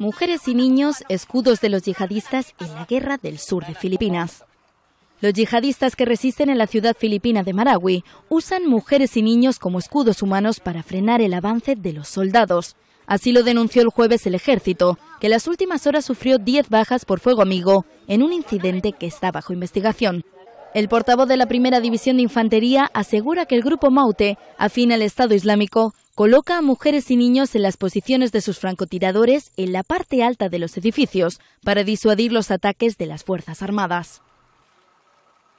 Mujeres y niños, escudos de los yihadistas en la guerra del sur de Filipinas. Los yihadistas que resisten en la ciudad filipina de Marawi usan mujeres y niños como escudos humanos para frenar el avance de los soldados. Así lo denunció el jueves el ejército, que las últimas horas sufrió 10 bajas por fuego amigo en un incidente que está bajo investigación. El portavoz de la Primera División de Infantería asegura que el grupo Maute, afín al Estado Islámico, coloca a mujeres y niños en las posiciones de sus francotiradores en la parte alta de los edificios para disuadir los ataques de las Fuerzas Armadas.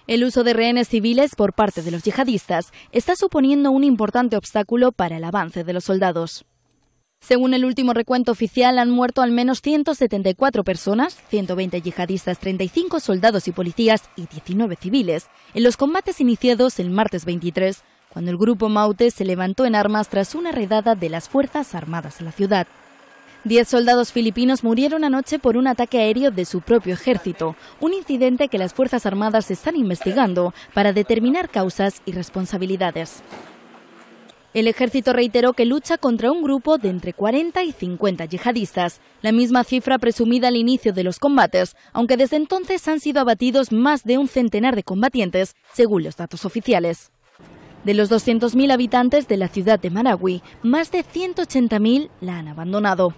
El uso de rehenes civiles por parte de los yihadistas está suponiendo un importante obstáculo para el avance de los soldados. Según el último recuento oficial, han muerto al menos 174 personas, 120 yihadistas, 35 soldados y policías y 19 civiles en los combates iniciados el martes 23 cuando el grupo Maute se levantó en armas tras una redada de las Fuerzas Armadas a la ciudad. Diez soldados filipinos murieron anoche por un ataque aéreo de su propio ejército, un incidente que las Fuerzas Armadas están investigando para determinar causas y responsabilidades. El ejército reiteró que lucha contra un grupo de entre 40 y 50 yihadistas, la misma cifra presumida al inicio de los combates, aunque desde entonces han sido abatidos más de un centenar de combatientes, según los datos oficiales. De los 200.000 habitantes de la ciudad de Marawi, más de 180.000 la han abandonado.